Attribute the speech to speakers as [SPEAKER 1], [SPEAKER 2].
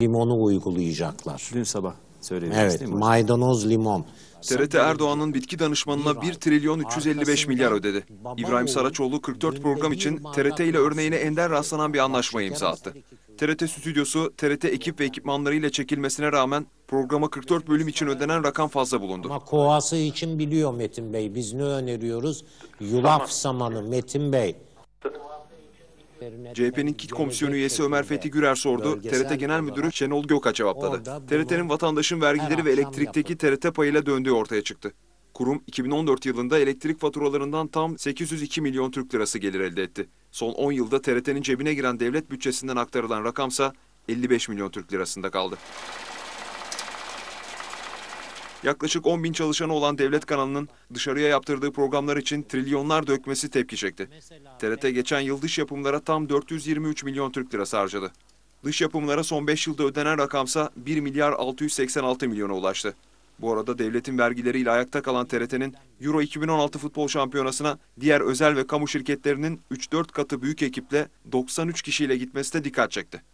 [SPEAKER 1] limonu uygulayacaklar. Dün sabah söylediniz evet, değil mi? maydanoz limon. TRT
[SPEAKER 2] Erdoğan'ın bitki danışmanına 1 trilyon 355 milyar ödedi. İbrahim Saraçoğlu 44 program için TRT ile örneğine ender rastlanan bir anlaşma imza attı. TRT stüdyosu TRT ekip ve ekipmanlarıyla çekilmesine rağmen programa 44 bölüm için ödenen rakam fazla bulundu. Ama
[SPEAKER 1] kovası için biliyor Metin Bey. Biz ne öneriyoruz? Yulaf tamam. samanı Metin Bey.
[SPEAKER 2] CHP'nin kit komisyonu üyesi Ömer Fethi Gürer sordu. TRT Genel Müdürü Şenol Göka cevapladı. TRT'nin vatandaşın vergileri ve elektrikteki TRT payıyla döndüğü ortaya çıktı. Kurum 2014 yılında elektrik faturalarından tam 802 milyon Türk lirası gelir elde etti. Son 10 yılda TRT'nin cebine giren devlet bütçesinden aktarılan rakamsa 55 milyon Türk lirasında kaldı. Yaklaşık 10 bin çalışanı olan devlet kanalının dışarıya yaptırdığı programlar için trilyonlar dökmesi tepki çekti. TRT geçen yıl dış yapımlara tam 423 milyon Türk lirası harcadı. Dış yapımlara son 5 yılda ödenen rakamsa 1 milyar 686 milyona ulaştı. Bu arada devletin vergileriyle ayakta kalan TRT'nin Euro 2016 futbol şampiyonasına diğer özel ve kamu şirketlerinin 3-4 katı büyük ekiple 93 kişiyle gitmesi de dikkat çekti.